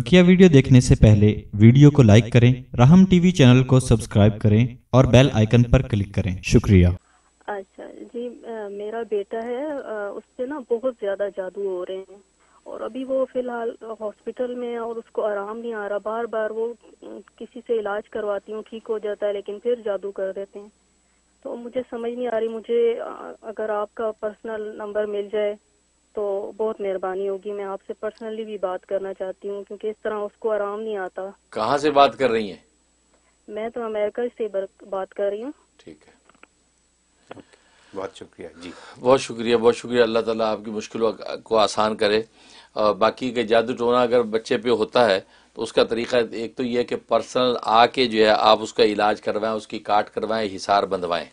बकिया वीडियो देखने से पहले वीडियो को लाइक करें राहम टीवी चैनल को सब्सक्राइब करें और बेल आइकन पर क्लिक करें शुक्रिया अच्छा जी आ, मेरा बेटा है उससे ना बहुत ज़्यादा जादू हो रहे हैं और अभी वो फिलहाल हॉस्पिटल में है और उसको आराम नहीं आ रहा बार बार वो किसी से इलाज करवाती हूँ ठीक हो जाता है लेकिन फिर जादू कर देते हैं तो मुझे समझ नहीं आ रही मुझे अगर आपका पर्सनल नंबर मिल जाए तो बहुत मेहरबानी होगी मैं आपसे पर्सनली भी बात करना चाहती हूँ क्योंकि इस तरह उसको आराम नहीं आता कहाँ से बात कर रही हैं मैं तो अमेरिका से बात कर रही हूँ ठीक है बहुत शुक्रिया जी बहुत शुक्रिया बहुत शुक्रिया अल्लाह ताला आपकी मुश्किलों को आसान करे और बाकी के जादू टोना अगर बच्चे पे होता है तो उसका तरीका एक तो ये है कि पर्सनल आके जो है आप उसका इलाज करवाएं उसकी काट करवाएं हिसार बंधवाएं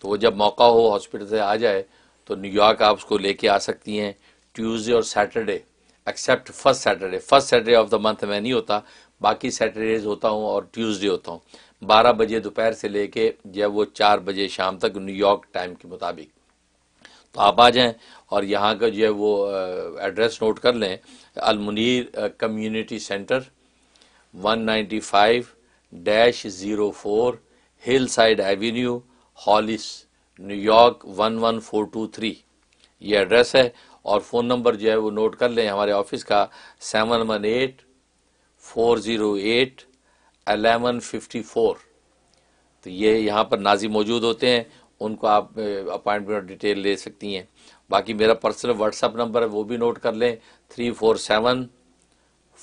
तो वो जब मौका हो हॉस्पिटल से आ जाए तो न्यूयॉर्क आप उसको लेके आ सकती हैं ट्यूसडे और Saturday except first Saturday first Saturday of the month मैं नहीं होता बाकी सैटरडेज होता हूँ और ट्यूसडे होता हूँ बारह बजे दोपहर से लेके जब वो चार बजे शाम तक न्यूयॉर्क टाइम के मुताबिक तो आप आ जाएं और यहाँ का जो है वो एड्रेस नोट कर लें Almunir community centre 195 dash zero four Hillside Avenue Hollis New York one one four two three ये एड्रेस है और फ़ोन नंबर जो है वो नोट कर लें हमारे ऑफिस का seven one eight four zero eight eleven fifty four तो ये यहाँ पर नाजी मौजूद होते हैं उनको आप अपॉइंटमेंट डिटेल ले सकती हैं बाकी मेरा पर्सनल व्हाट्सअप नंबर है वो भी नोट कर लें three four seven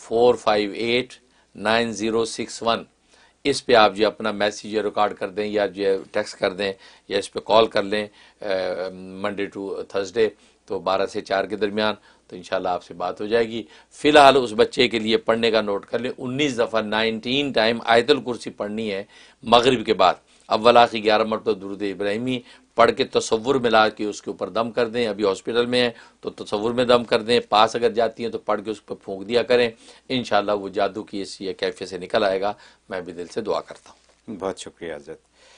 four five eight nine zero six one इस पे आप जो अपना मैसेज या रिकॉर्ड कर दें या जो टेक्स्ट कर दें या इस पे कॉल कर लें मंडे टू थर्सडे तो 12 से 4 के दरमियान तो इन आपसे बात हो जाएगी फ़िलहाल उस बच्चे के लिए पढ़ने का नोट कर लें उन्नीस दफ़ा नाइनटीन टाइम आयतल कुर्सी पढ़नी है मगरब के बाद अव्वला की ग्यारह मरतब दुरुद इब्राहिमी पढ़ के तस्वुर मिला के उसके ऊपर दम कर दें अभी हॉस्पिटल में है तो तस्वुर में दम कर दें पास अगर जाती हैं तो पढ़ के उस पर फूंक दिया करें इन वो जादू की इस कैफे से निकल आएगा मैं भी दिल से दुआ करता हूँ बहुत शुक्रिया आज़ाद